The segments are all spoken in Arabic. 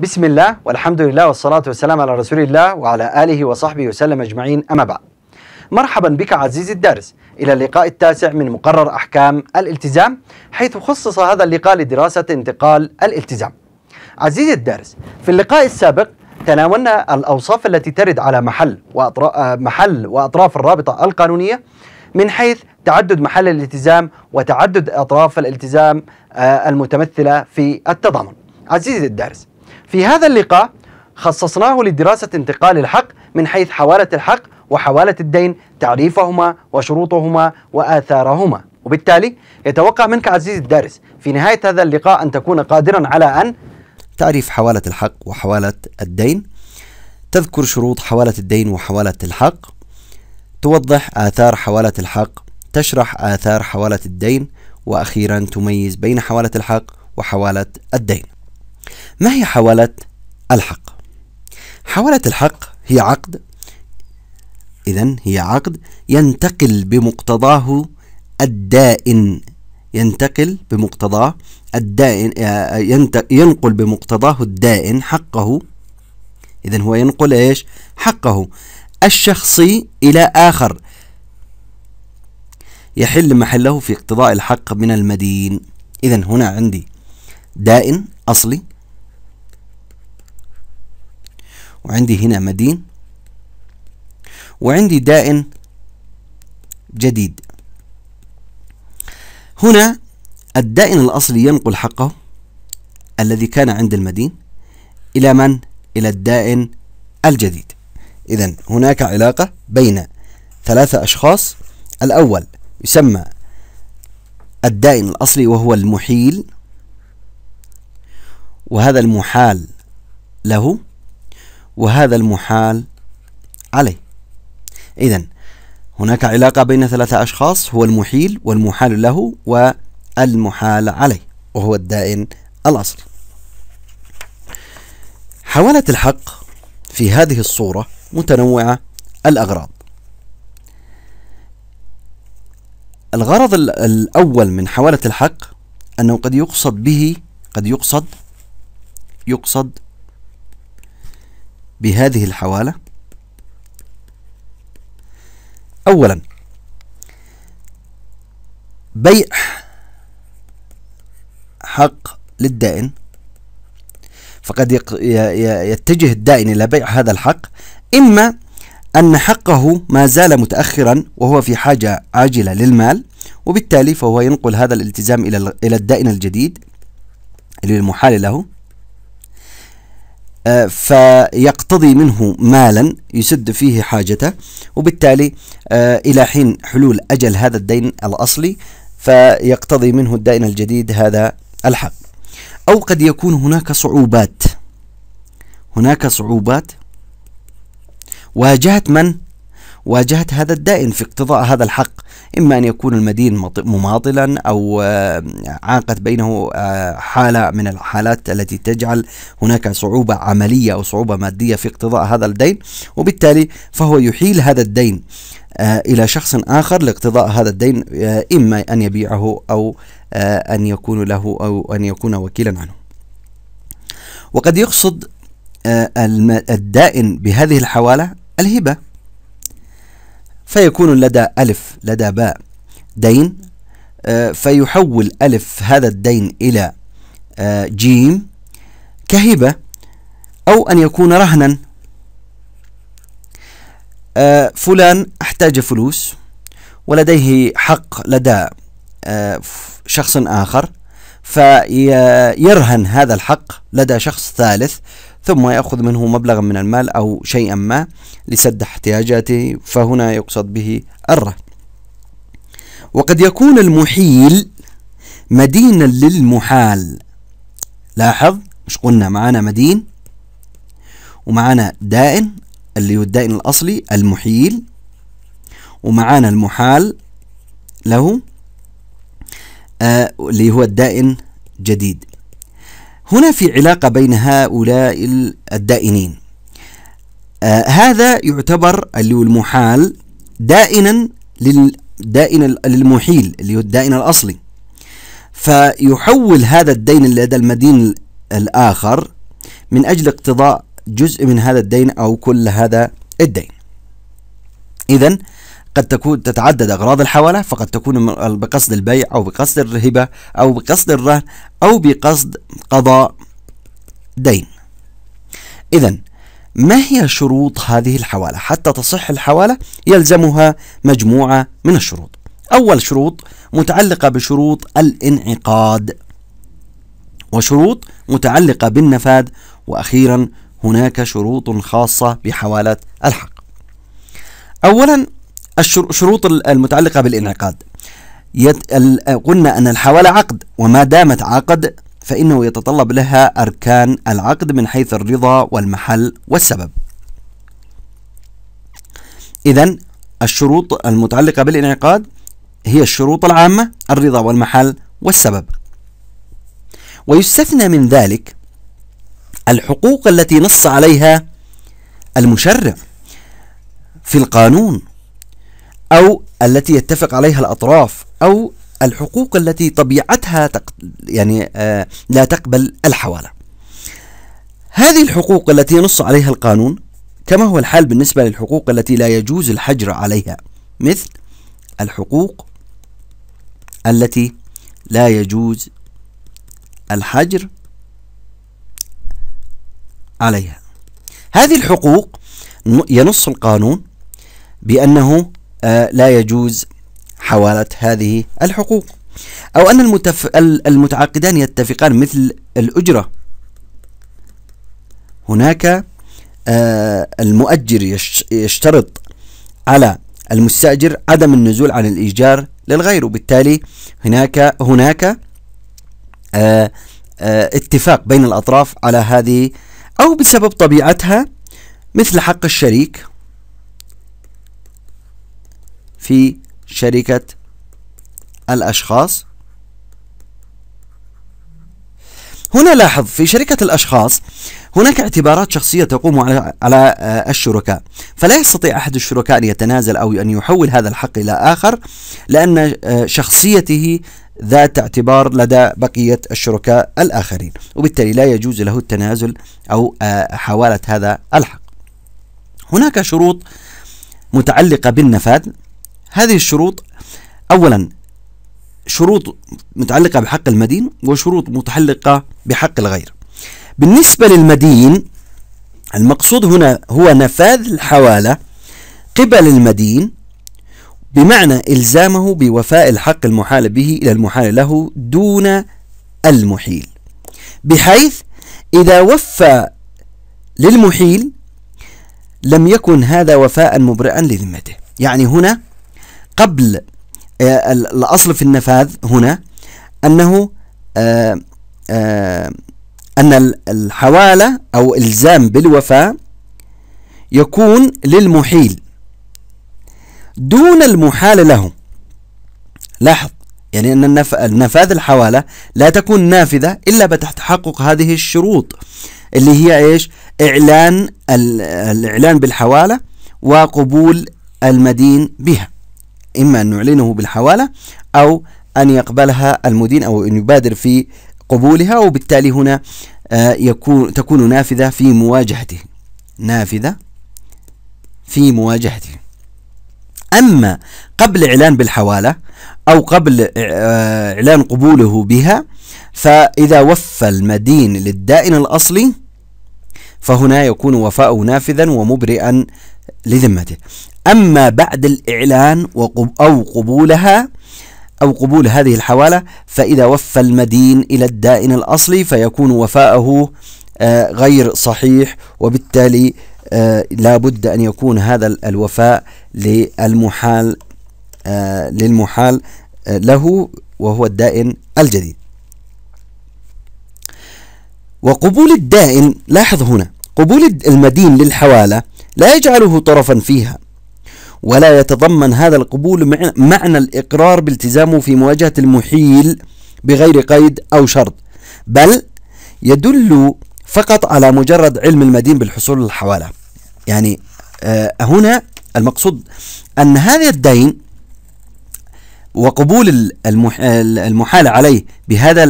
بسم الله والحمد لله والصلاة والسلام على رسول الله وعلى آله وصحبه وسلم أجمعين أما بعد مرحبا بك عزيزي الدارس إلى اللقاء التاسع من مقرر أحكام الالتزام حيث خصص هذا اللقاء لدراسة انتقال الالتزام عزيزي الدارس في اللقاء السابق تناولنا الأوصاف التي ترد على محل وأطراف, محل وأطراف الرابطة القانونية من حيث تعدد محل الالتزام وتعدد أطراف الالتزام آه، المتمثلة في التضامن عزيزي الدارس في هذا اللقاء خصصناه لدراسة انتقال الحق من حيث حوالة الحق وحوالة الدين تعريفهما وشروطهما وآثارهما وبالتالي يتوقع منك عزيزي الدارس في نهاية هذا اللقاء أن تكون قادرا على أن تعريف حوالة الحق وحوالة الدين تذكر شروط حوالة الدين وحوالة الحق توضح آثار حوالة الحق تشرح آثار حوالة الدين وأخيرا تميز بين حوالة الحق وحوالة الدين ما هي حوالة الحق؟ حوالة الحق هي عقد إذا هي عقد ينتقل بمقتضاه الدائن ينتقل بمقتضاه الدائن آه، ينقل بمقتضاه الدائن حقه إذا هو ينقل إيش حقه الشخصي إلى آخر يحل محله في اقتضاء الحق من المدين إذا هنا عندي دائن أصلي وعندي هنا مدين وعندي دائن جديد هنا الدائن الأصلي ينقل حقه الذي كان عند المدين إلى من؟ إلى الدائن الجديد إذا هناك علاقة بين ثلاثة أشخاص الأول يسمى الدائن الأصلي وهو المحيل وهذا المحال له وهذا المحال عليه إذا هناك علاقة بين ثلاثة أشخاص هو المحيل والمحال له والمحال عليه وهو الدائن الأصلي حوالة الحق في هذه الصورة متنوعة الأغراض الغرض الأول من حوالة الحق أنه قد يقصد به قد يقصد يقصد بهذه الحوالة أولا بيع حق للدائن فقد يتجه الدائن إلى بيع هذا الحق إما أن حقه ما زال متأخرا وهو في حاجة عاجلة للمال وبالتالي فهو ينقل هذا الالتزام إلى إلى الدائن الجديد للمحال له آه، فيقتضي منه مالا يسد فيه حاجته وبالتالي آه، إلى حين حلول أجل هذا الدين الأصلي فيقتضي منه الدين الجديد هذا الحق أو قد يكون هناك صعوبات هناك صعوبات واجهت من واجهت هذا الدائن في اقتضاء هذا الحق إما أن يكون المدين مماطلا أو آه، عاقت بينه آه، حالة من الحالات التي تجعل هناك صعوبة عملية أو صعوبة مادية في اقتضاء هذا الدين وبالتالي فهو يحيل هذا الدين آه، إلى شخص آخر لاقتضاء هذا الدين إما أن يبيعه أو أن يكون له أو أن يكون وكيلا عنه وقد يقصد الدائن بهذه الحوالة الهبة فيكون لدى ألف لدى باء دين آه، فيحول ألف هذا الدين إلى آه، جيم كهبة أو أن يكون رهنا آه، فلان احتاج فلوس ولديه حق لدى شخص آخر فيرهن هذا الحق لدى شخص ثالث ثم يأخذ منه مبلغا من المال أو شيئا ما لسد احتياجاته فهنا يقصد به الرهن وقد يكون المحيل مدينا للمحال لاحظ مش قلنا معانا مدين ومعانا دائن اللي هو الدائن الأصلي المحيل ومعانا المحال له آه اللي هو الدائن جديد هنا في علاقة بين هؤلاء الدائنين آه هذا يعتبر اللي هو المحال دائنا للدائن للمحيل اللي هو الدائن الأصلي فيحول هذا الدين لدى المدين الآخر من أجل اقتضاء جزء من هذا الدين أو كل هذا الدين إذا قد تكون تتعدد أغراض الحوالة فقد تكون بقصد البيع أو بقصد الرهبة أو بقصد الرهن أو بقصد قضاء دين إذا ما هي شروط هذه الحوالة حتى تصح الحوالة يلزمها مجموعة من الشروط أول شروط متعلقة بشروط الانعقاد وشروط متعلقة بالنفاذ وأخيرا هناك شروط خاصة بحوالة الحق أولا الشروط المتعلقة بالإنعقاد يت... ال... قلنا أن الحوالة عقد وما دامت عقد فإنه يتطلب لها أركان العقد من حيث الرضا والمحل والسبب إذا الشروط المتعلقة بالإنعقاد هي الشروط العامة الرضا والمحل والسبب ويستثنى من ذلك الحقوق التي نص عليها المشرع في القانون أو التي يتفق عليها الأطراف أو الحقوق التي طبيعتها تق... يعني آه لا تقبل الحوالة. هذه الحقوق التي ينص عليها القانون كما هو الحال بالنسبة للحقوق التي لا يجوز الحجر عليها مثل الحقوق التي لا يجوز الحجر عليها. هذه الحقوق ينص القانون بأنه آه، لا يجوز حوالة هذه الحقوق أو أن المتف... المتعاقدان يتفقان مثل الأجرة هناك آه، المؤجر يشترط على المستأجر عدم النزول عن الإيجار للغير وبالتالي هناك هناك آه، اتفاق بين الأطراف على هذه أو بسبب طبيعتها مثل حق الشريك في شركة الأشخاص هنا لاحظ في شركة الأشخاص هناك اعتبارات شخصية تقوم على على آه، الشركاء، فلا يستطيع أحد الشركاء أن يتنازل أو أن يحول هذا الحق إلى آخر، لأن آه، شخصيته ذات اعتبار لدى بقية الشركاء الآخرين، وبالتالي لا يجوز له التنازل أو آه، حوالة هذا الحق. هناك شروط متعلقة بالنفاذ هذه الشروط أولا شروط متعلقة بحق المدين وشروط متعلقة بحق الغير بالنسبة للمدين المقصود هنا هو نفاذ الحوالة قبل المدين بمعنى إلزامه بوفاء الحق المحال به إلى المحال له دون المحيل بحيث إذا وفى للمحيل لم يكن هذا وفاء مبرئا لذمته يعني هنا قبل آه، الأصل في النفاذ هنا أنه آه، آه، أن الحوالة أو إلزام بالوفاء يكون للمحيل دون المحال له لاحظ يعني أن النف... النفاذ الحوالة لا تكون نافذة إلا بتحقق هذه الشروط اللي هي إيش إعلان ال... الإعلان بالحوالة وقبول المدين بها إما أن نعلنه بالحوالة أو أن يقبلها المدين أو أن يبادر في قبولها وبالتالي هنا آه، يكون تكون نافذة في مواجهته نافذة في مواجهته أما قبل إعلان بالحوالة أو قبل آه، إعلان قبوله بها فإذا وفى المدين للدائن الأصلي فهنا يكون وفاؤه نافذا ومبرئا لذمته أما بعد الإعلان أو قبولها أو قبول هذه الحوالة فإذا وفى المدين إلى الدائن الأصلي فيكون وفاءه آه، غير صحيح وبالتالي آه، لا بد أن يكون هذا الوفاء للمحال آه، للمحال له وهو الدائن الجديد وقبول الدائن لاحظ هنا قبول المدين للحوالة لا يجعله طرفا فيها ولا يتضمن هذا القبول معنى الإقرار بالتزامه في مواجهة المحيل بغير قيد أو شرط بل يدل فقط على مجرد علم المدين بالحصول الحوالة يعني آه، هنا المقصود أن هذا الدين وقبول المحال عليه بهذا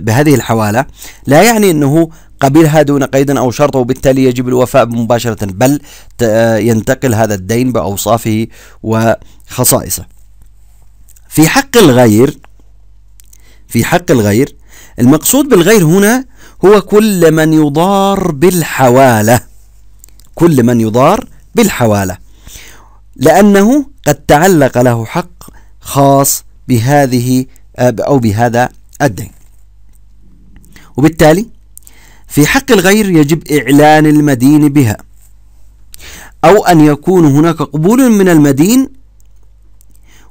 بهذه الحواله لا يعني انه قبلها دون قيد او شرط وبالتالي يجب الوفاء مباشره بل ينتقل هذا الدين باوصافه وخصائصه. في حق الغير في حق الغير المقصود بالغير هنا هو كل من يضار بالحواله كل من يضار بالحواله لانه قد تعلق له حق خاص بهذه أو بهذا الدين وبالتالي في حق الغير يجب إعلان المدين بها أو أن يكون هناك قبول من المدين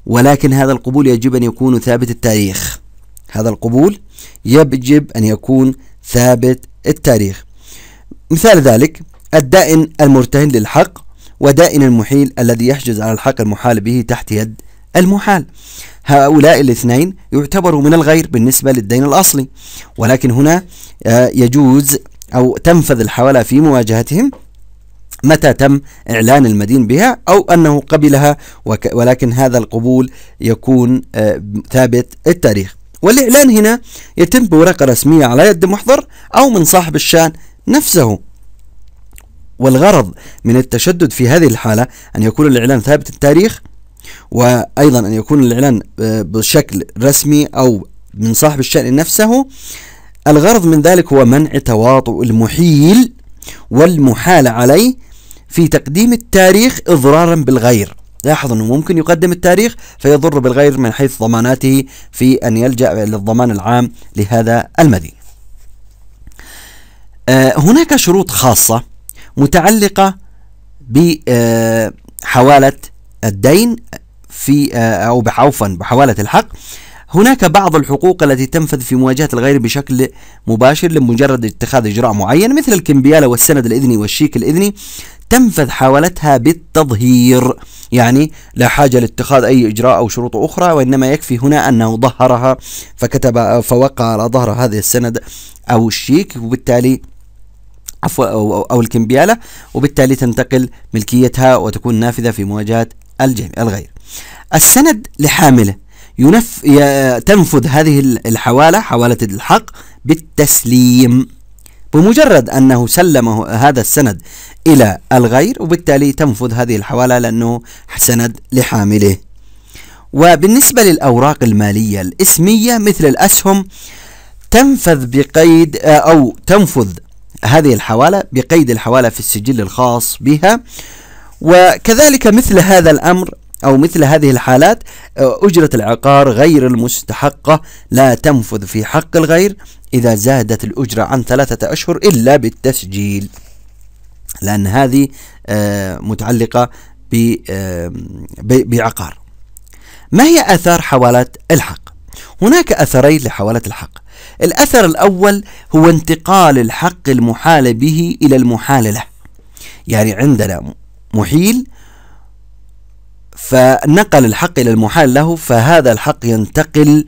ولكن هذا القبول يجب أن يكون ثابت التاريخ هذا القبول يجب أن يكون ثابت التاريخ مثال ذلك الدائن المرتهن للحق ودائن المحيل الذي يحجز على الحق المحال به تحت يد المحال هؤلاء الاثنين يعتبروا من الغير بالنسبة للدين الأصلي ولكن هنا آه، يجوز أو تنفذ الحوالة في مواجهتهم متى تم إعلان المدين بها أو أنه قبلها ولكن هذا القبول يكون آه، ثابت التاريخ والإعلان هنا يتم بورقة رسمية على يد محضر أو من صاحب الشأن نفسه والغرض من التشدد في هذه الحالة أن يكون الإعلان ثابت التاريخ وأيضا أن يكون الإعلان آه، بشكل رسمي أو من صاحب الشأن نفسه الغرض من ذلك هو منع تواطؤ المحيل والمحال عليه في تقديم التاريخ إضرارا بالغير لاحظ أنه ممكن يقدم التاريخ فيضر بالغير من حيث ضماناته في أن يلجأ للضمان العام لهذا المدين آه، هناك شروط خاصة متعلقة بحوالة آه، الدين في آه، أو عفوا بحوالة الحق هناك بعض الحقوق التي تنفذ في مواجهة الغير بشكل مباشر لمجرد اتخاذ إجراء معين مثل الكمبيالة والسند الإذني والشيك الإذني تنفذ حاولتها بالتظهير يعني لا حاجة لاتخاذ أي إجراء أو شروط أخرى وإنما يكفي هنا أنه ظهرها فكتب فوقع على ظهر هذه السند أو الشيك وبالتالي عفوا أو, أو الكمبيالة وبالتالي تنتقل ملكيتها وتكون نافذة في مواجهة الجميع الغير السند لحامله ينف تنفذ هذه الحوالة حوالة الحق بالتسليم بمجرد أنه سلم هذا السند إلى الغير وبالتالي تنفذ هذه الحوالة لأنه سند لحامله وبالنسبة للأوراق المالية الاسمية مثل الأسهم تنفذ بقيد أو تنفذ هذه الحوالة بقيد الحوالة في السجل الخاص بها وكذلك مثل هذا الأمر أو مثل هذه الحالات أه، أجرة العقار غير المستحقة لا تنفذ في حق الغير إذا زادت الأجرة عن ثلاثة أشهر إلا بالتسجيل لأن هذه أه، متعلقة أه، بعقار ما هي آثار حوالات الحق؟ هناك أثرين لحوالات الحق الأثر الأول هو انتقال الحق المحال به إلى المحال له يعني عندنا محيل فنقل الحق إلى المحال له فهذا الحق ينتقل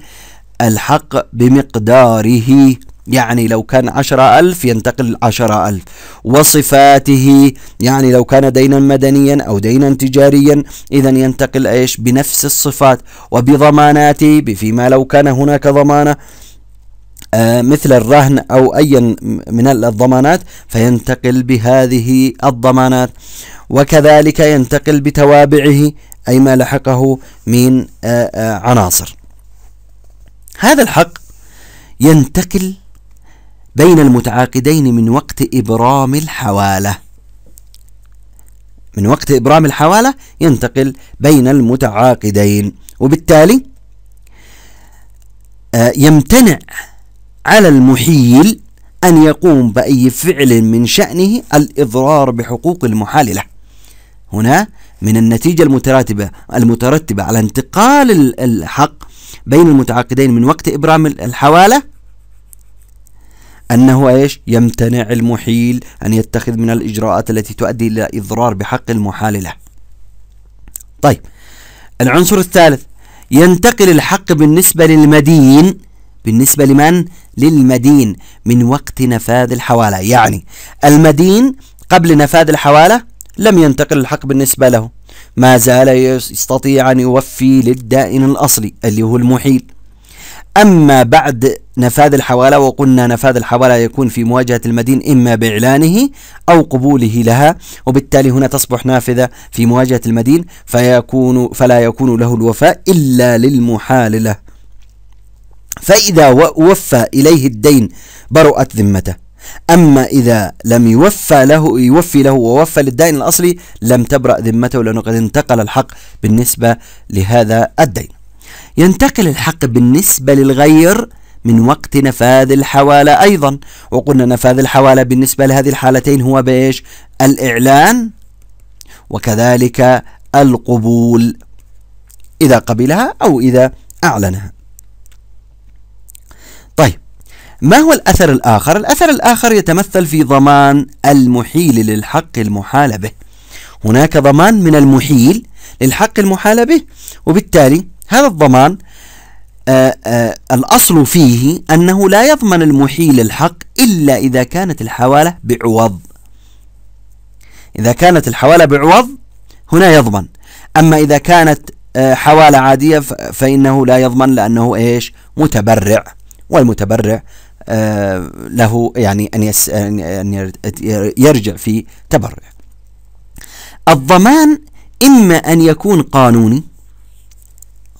الحق بمقداره يعني لو كان عشرة ألف ينتقل عشرة ألف وصفاته يعني لو كان دينا مدنيا أو دينا تجاريا إذا ينتقل إيش بنفس الصفات وبضماناته فيما لو كان هناك ضمانة آه، مثل الرهن أو أي من الضمانات فينتقل بهذه الضمانات وكذلك ينتقل بتوابعه أي ما لحقه من آه، آه، عناصر هذا الحق ينتقل بين المتعاقدين من وقت إبرام الحوالة من وقت إبرام الحوالة ينتقل بين المتعاقدين وبالتالي يمتنع على المحيل أن يقوم بأي فعل من شأنه الإضرار بحقوق المحال له هنا من النتيجة المتراتبة المترتبة على انتقال الحق بين المتعاقدين من وقت إبرام الحوالة أنه إيش يمتنع المحيل أن يتخذ من الإجراءات التي تؤدي إلى إضرار بحق المحال له طيب العنصر الثالث ينتقل الحق بالنسبة للمدين بالنسبة لمن للمدين من وقت نفاذ الحوالة يعني المدين قبل نفاذ الحوالة لم ينتقل الحق بالنسبة له ما زال يستطيع أن يوفي للدائن الأصلي اللي هو المحيل أما بعد نفاذ الحوالة وقلنا نفاذ الحوالة يكون في مواجهة المدين إما بإعلانه أو قبوله لها وبالتالي هنا تصبح نافذة في مواجهة المدين فيكون فلا يكون له الوفاء إلا للمحال له فإذا وفى إليه الدين برؤت ذمته أما إذا لم يوفى له يوفي له ووفى للدين الأصلي لم تبرأ ذمته لأنه قد انتقل الحق بالنسبة لهذا الدين ينتقل الحق بالنسبة للغير من وقت نفاذ الحوالة أيضا وقلنا نفاذ الحوالة بالنسبة لهذه الحالتين هو بإيش الإعلان وكذلك القبول إذا قبلها أو إذا أعلنها ما هو الأثر الآخر؟ الأثر الآخر يتمثل في ضمان المحيل للحق المحال به هناك ضمان من المحيل للحق المحال به وبالتالي هذا الضمان آآ آه، آآ آه، الأصل فيه أنه لا يضمن المحيل الحق إلا إذا كانت الحوالة بعوض إذا كانت الحوالة بعوض هنا يضمن أما إذا كانت آه، حوالة عادية فإنه لا يضمن لأنه إيش متبرع والمتبرع له يعني أن, أن يرجع في تبرع الضمان إما أن يكون قانوني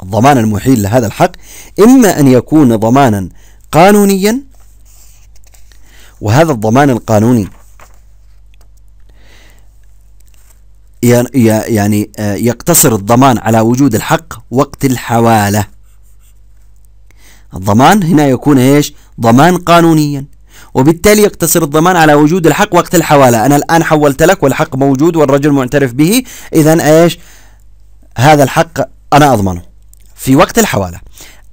الضمان المحيل لهذا الحق إما أن يكون ضمانا قانونيا وهذا الضمان القانوني يعني آه، يقتصر الضمان على وجود الحق وقت الحواله الضمان هنا يكون ايش؟ ضمان قانونيا وبالتالي يقتصر الضمان على وجود الحق وقت الحوالة أنا الآن حولت لك والحق موجود والرجل معترف به إذا إيش هذا الحق أنا أضمنه في وقت الحوالة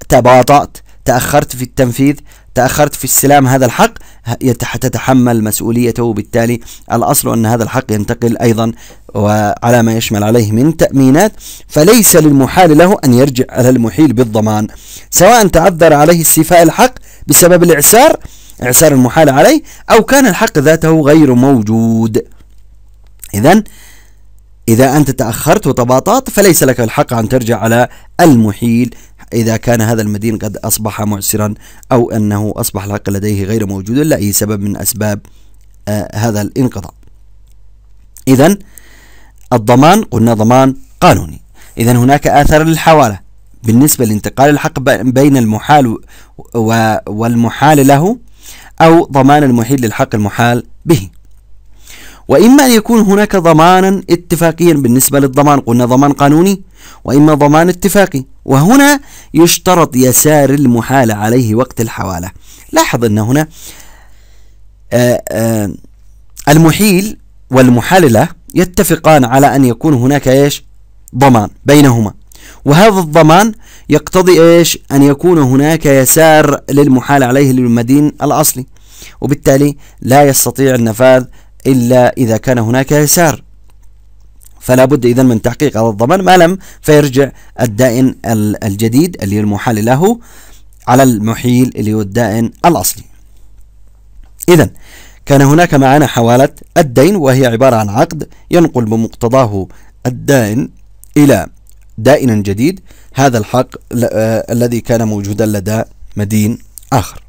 تباطأت تأخرت في التنفيذ تأخرت في استلام هذا الحق تتحمل مسؤوليته وبالتالي الأصل أن هذا الحق ينتقل أيضا وعلى ما يشمل عليه من تأمينات فليس للمحال له أن يرجع على المحيل بالضمان سواء تعذر عليه استيفاء الحق بسبب الإعسار إعسار المحال عليه أو كان الحق ذاته غير موجود إذا إذا أنت تأخرت وتباطأت فليس لك الحق أن ترجع على المحيل إذا كان هذا المدين قد أصبح معسرا أو أنه أصبح الحق لديه غير موجود لأي سبب من أسباب آه هذا الانقضاء إذا الضمان قلنا ضمان قانوني إذا هناك آثار للحوالة بالنسبة لانتقال الحق بين المحال والمحال له أو ضمان المحيل للحق المحال به وإما أن يكون هناك ضمانا اتفاقيا بالنسبة للضمان قلنا ضمان قانوني وإما ضمان اتفاقي وهنا يشترط يسار المحال عليه وقت الحوالة لاحظ أن هنا آآ آه، آآ آه، المحيل والمحال له يتفقان على أن يكون هناك إيش ضمان بينهما وهذا الضمان يقتضي ايش ان يكون هناك يسار للمحال عليه للمدين الاصلي وبالتالي لا يستطيع النفاذ الا اذا كان هناك يسار فلا بد اذا من تحقيق هذا الضمان ما لم فيرجع الدائن الجديد اللي المحال له على المحيل اللي هو الدائن الاصلي اذا كان هناك معنا حوالة الدين وهي عبارة عن عقد ينقل بمقتضاه الدائن إلى دائنا جديد هذا الحق آه، الذي كان موجودا لدى مدين آخر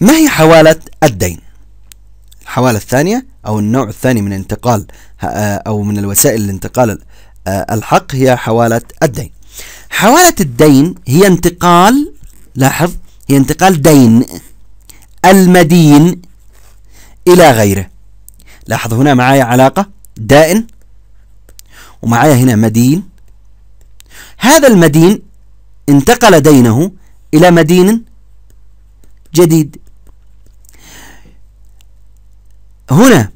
ما هي حوالة الدين؟ الحوالة الثانية أو النوع الثاني من انتقال آه، أو من الوسائل لانتقال آه، الحق هي حوالة الدين حوالة الدين هي انتقال لاحظ هي انتقال دين المدين إلى غيره لاحظ هنا معايا علاقة دائن ومعايا هنا مدين هذا المدين انتقل دينه إلى مدين جديد هنا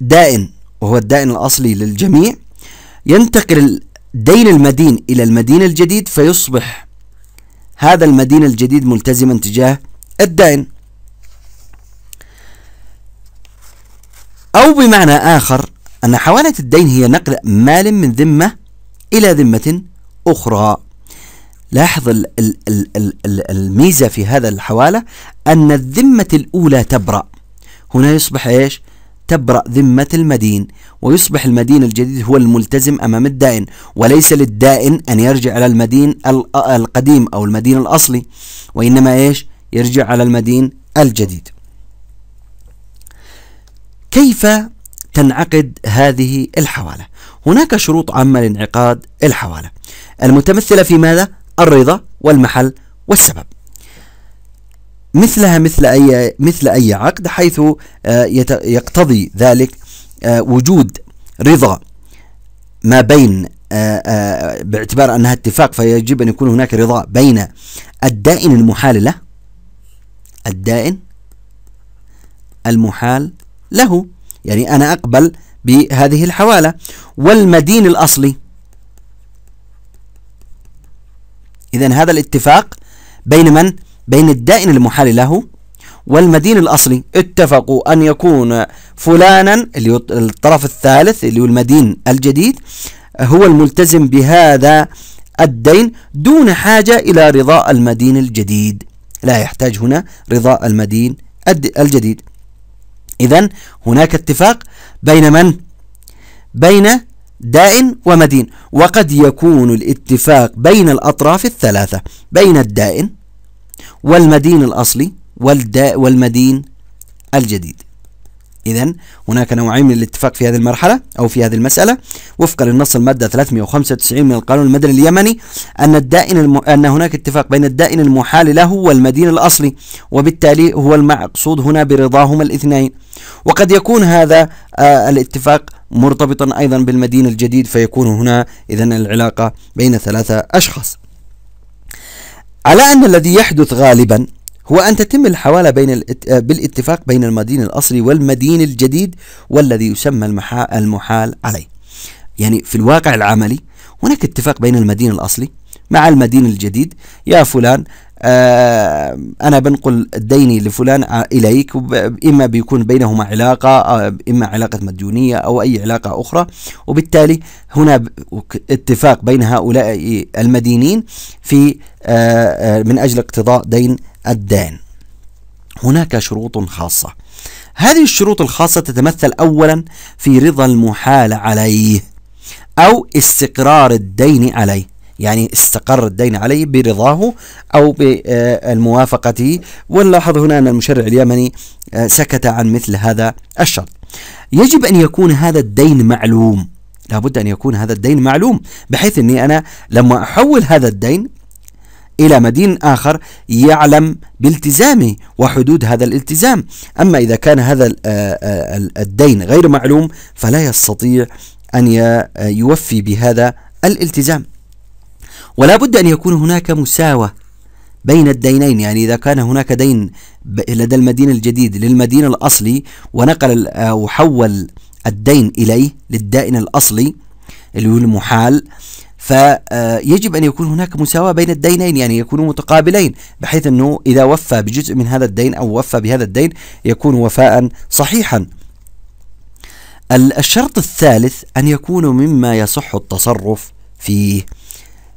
دائن وهو الدائن الأصلي للجميع ينتقل دين المدين إلى المدين الجديد فيصبح هذا المدين الجديد ملتزما تجاه الدائن أو بمعنى آخر أن حوالة الدين هي نقل مال من ذمة إلى ذمة أخرى لاحظ الميزة في هذا الحوالة أن الذمة الأولى تبرأ هنا يصبح إيش تبرأ ذمة المدين ويصبح المدين الجديد هو الملتزم أمام الدائن وليس للدائن أن يرجع على المدين القديم أو المدين الأصلي وإنما إيش يرجع على المدين الجديد كيف تنعقد هذه الحوالة هناك شروط عامة لانعقاد الحوالة المتمثلة في ماذا؟ الرضا والمحل والسبب مثلها مثل أي مثل أي عقد حيث آه، يقتضي ذلك آه، وجود رضا ما بين آه، باعتبار أنها اتفاق فيجب أن يكون هناك رضا بين الدائن المحال له الدائن المحال له يعني أنا أقبل بهذه الحوالة والمدين الأصلي إذا هذا الاتفاق بين من؟ بين الدائن المحال له والمدين الأصلي اتفقوا أن يكون فلانا اللي هو الطرف الثالث اللي هو المدين الجديد هو الملتزم بهذا الدين دون حاجة إلى رضاء المدين الجديد لا يحتاج هنا رضاء المدين الجديد إذا هناك اتفاق بين من؟ بين داء ومدين وقد يكون الاتفاق بين الأطراف الثلاثة بين الدائن والمدين الأصلي والداء والمدين الجديد إذا هناك نوعين من الاتفاق في هذه المرحلة أو في هذه المسألة وفقا للنص المادة 395 من القانون المدني اليمني أن الدائن الم... أن هناك اتفاق بين الدائن المحال له والمدين الأصلي وبالتالي هو المقصود هنا برضاهما الاثنين وقد يكون هذا آه الاتفاق مرتبطا أيضا بالمدين الجديد فيكون هنا إذا العلاقة بين ثلاثة أشخاص على أن الذي يحدث غالبا هو أن تتم الحوالة بين آه، بالاتفاق بين المدين الأصلي والمدين الجديد والذي يسمى المحال عليه يعني في الواقع العملي هناك اتفاق بين المدين الأصلي مع المدين الجديد يا فلان آه أنا بنقل ديني لفلان آه، إليك إما بيكون بينهما علاقة آه إما علاقة مديونية أو أي علاقة أخرى وبالتالي هنا اتفاق بين هؤلاء المدينين في آه, آه، من أجل اقتضاء دين الدان هناك شروط خاصة هذه الشروط الخاصة تتمثل أولا في رضا المحال عليه أو استقرار الدين عليه يعني استقر الدين عليه برضاه أو بالموافقة ونلاحظ هنا أن المشرع اليمني آه، سكت عن مثل هذا الشرط يجب أن يكون هذا الدين معلوم لابد أن يكون هذا الدين معلوم بحيث أني أنا لما أحول هذا الدين إلى مدين آخر يعلم بالتزامه وحدود هذا الالتزام أما إذا كان هذا آه، آه، الدين غير معلوم فلا يستطيع أن آه، يوفي بهذا الالتزام ولا بد أن يكون هناك مساواة بين الدينين يعني إذا كان هناك دين لدى المدينة الجديد للمدين الأصلي ونقل أو حول الدين إليه للدائن الأصلي اللي هو المحال فيجب أن يكون هناك مساواة بين الدينين يعني يكونوا متقابلين بحيث أنه إذا وفى بجزء من هذا الدين أو وفى بهذا الدين يكون وفاء صحيحا الشرط الثالث أن يكون مما يصح التصرف فيه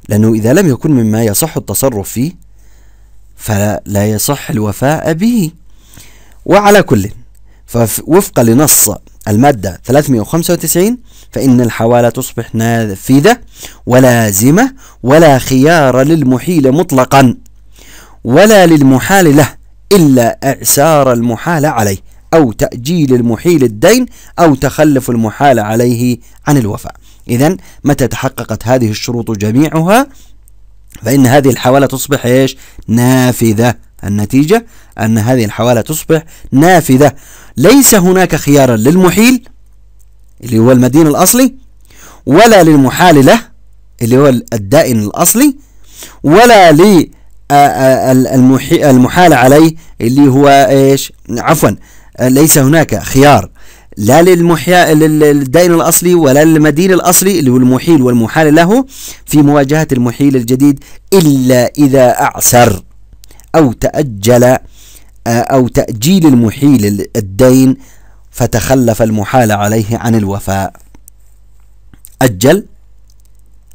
لأنه إذا لم يكن مما يصح التصرف فيه فلا يصح الوفاء به وعلى كل وفق لنص المادة 395 فإن الحوالة تصبح نافذة ولازمة ولا خيار للمحيل مطلقا ولا للمحال له إلا إعسار المحال عليه أو تأجيل المحيل الدين أو تخلف المحال عليه عن الوفاء إذا متى تحققت هذه الشروط جميعها فإن هذه الحوالة تصبح إيش نافذة النتيجة أن هذه الحوالة تصبح نافذة ليس هناك خيارا للمحيل اللي هو المدين الأصلي ولا للمحال له اللي هو الدائن الأصلي ولا للمحال عليه اللي هو إيش عفوا ليس هناك خيار لا للمحيا للدائن الاصلي ولا للمدين الاصلي اللي هو المحيل والمحال له في مواجهه المحيل الجديد الا اذا اعسر أو تأجل آه، أو تأجيل المحيل الدين فتخلف المحال عليه عن الوفاء أجل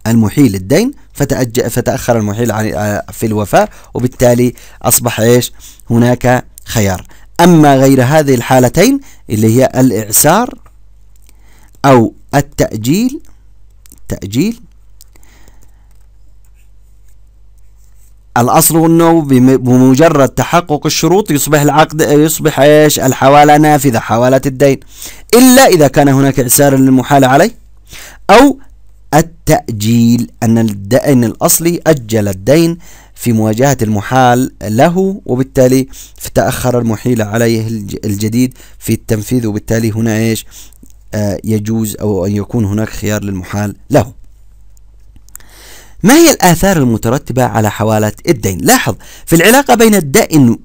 المحيل الدين فتأجل فتأخر المحيل آه، في الوفاء وبالتالي أصبح إيش هناك خيار أما غير هذه الحالتين اللي هي الإعسار أو التأجيل تأجيل الأصل أنه بمجرد تحقق الشروط يصبح العقد يصبح إيش الحوالة نافذة حوالة الدين إلا إذا كان هناك إعسار للمحال عليه أو التأجيل أن الدين الأصلي أجل الدين في مواجهة المحال له وبالتالي تأخر المحيل عليه الجديد في التنفيذ وبالتالي هنا إيش آه، يجوز أو أن يكون هناك خيار للمحال له ما هي الآثار المترتبة على حوالة الدين؟ لاحظ في العلاقة بين الدائن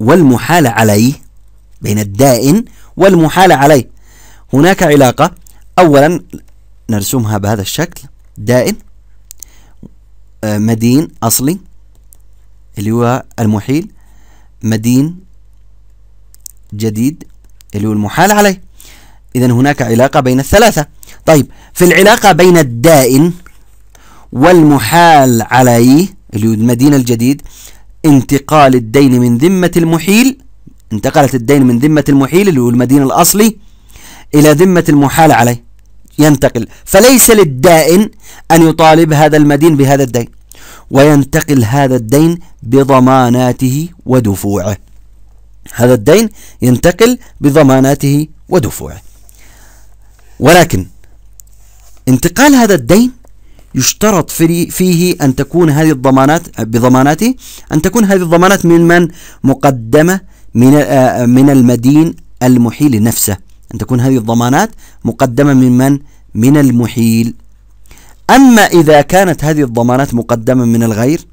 والمحال عليه بين الدائن والمحال عليه هناك علاقة أولا نرسمها بهذا الشكل دائن آه، مدين أصلي اللي هو المحيل مدين جديد اللي هو المحال عليه إذا هناك علاقة بين الثلاثة طيب في العلاقة بين الدائن والمحال عليه اللي هو المدينة الجديد انتقال الدين من ذمة المحيل انتقلت الدين من ذمة المحيل اللي هو المدين الأصلي إلى ذمة المحال عليه ينتقل فليس للدائن أن يطالب هذا المدين بهذا الدين وينتقل هذا الدين بضماناته ودفوعه هذا الدين ينتقل بضماناته ودفوعه ولكن انتقال هذا الدين يشترط في فيه أن تكون هذه الضمانات بضماناته أن تكون هذه الضمانات من من مقدمة من آه، من المدين المحيل نفسه أن تكون هذه الضمانات مقدمة من من من المحيل أما إذا كانت هذه الضمانات مقدمة من الغير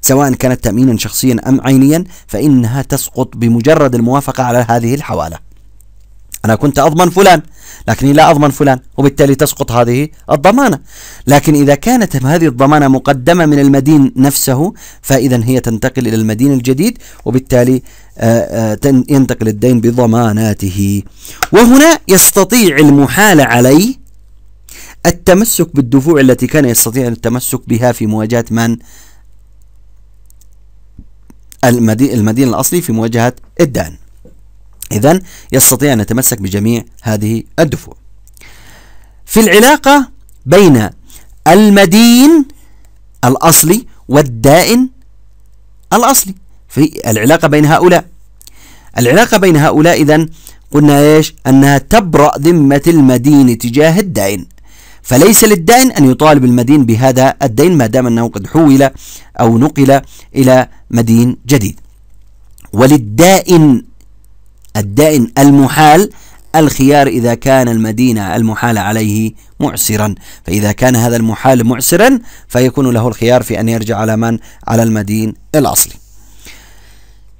سواء كانت تأمينا شخصيا أم عينيا فإنها تسقط بمجرد الموافقة على هذه الحوالة أنا كنت أضمن فلان لكني لا أضمن فلان وبالتالي تسقط هذه الضمانة لكن إذا كانت هذه الضمانة مقدمة من المدين نفسه فإذا هي تنتقل إلى المدين الجديد وبالتالي آه، آه، ينتقل الدين بضماناته وهنا يستطيع المحال عليه التمسك بالدفوع التي كان يستطيع التمسك بها في مواجهة من المدين الأصلي في مواجهة الدان إذا يستطيع أن يتمسك بجميع هذه الدفوع. في العلاقة بين المدين الأصلي والدائن الأصلي في العلاقة بين هؤلاء العلاقة بين هؤلاء إذا قلنا إيش أنها تبرأ ذمة المدين تجاه الدائن فليس للدائن أن يطالب المدين بهذا الدين ما دام أنه قد حول أو نقل إلى مدين جديد وللدائن الدائن المحال الخيار إذا كان المدينة المحال عليه معسرا فإذا كان هذا المحال معسرا فيكون له الخيار في أن يرجع على من على المدين الأصلي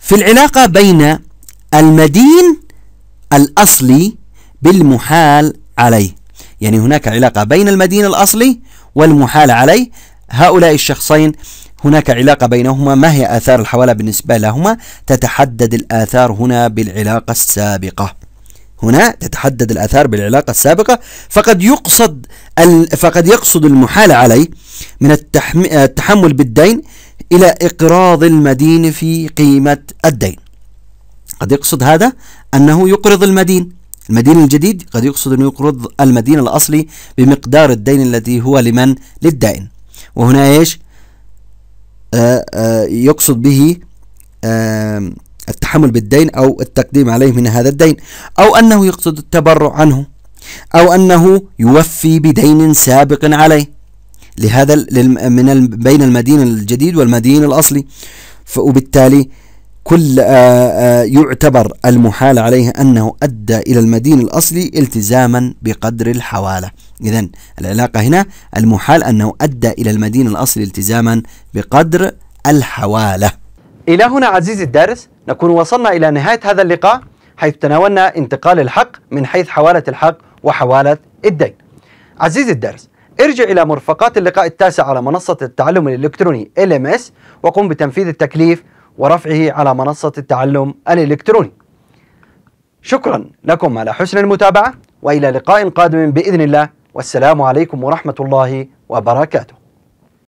في العلاقة بين المدين الأصلي بالمحال عليه يعني هناك علاقة بين المدين الأصلي والمحال عليه هؤلاء الشخصين هناك علاقة بينهما ما هي آثار الحوالة بالنسبة لهما تتحدد الآثار هنا بالعلاقة السابقة هنا تتحدد الآثار بالعلاقة السابقة فقد يقصد فقد يقصد المحال عليه من التحمل بالدين إلى إقراض المدين في قيمة الدين قد يقصد هذا أنه يقرض المدين المدين الجديد قد يقصد أنه يقرض المدين الأصلي بمقدار الدين الذي هو لمن للدائن وهنا ايش آآ آه، آآ آه، يقصد به آه، التحمل بالدين أو التقديم عليه من هذا الدين أو أنه يقصد التبرع عنه أو أنه يوفي بدين سابق عليه لهذا من بين المدين الجديد والمدين الأصلي وبالتالي كل آه، آه، يعتبر المحال عليه أنه أدى إلى المدين الأصلي التزاما بقدر الحوالة إذا العلاقة هنا المحال أنه أدى إلى المدين الأصلي التزاما بقدر الحوالة إلى هنا عزيزي الدارس نكون وصلنا إلى نهاية هذا اللقاء حيث تناولنا انتقال الحق من حيث حوالة الحق وحوالة الدين عزيزي الدارس ارجع إلى مرفقات اللقاء التاسع على منصة التعلم الإلكتروني LMS وقم بتنفيذ التكليف ورفعه على منصة التعلم الإلكتروني شكرا لكم على حسن المتابعة وإلى لقاء قادم بإذن الله والسلام عليكم ورحمة الله وبركاته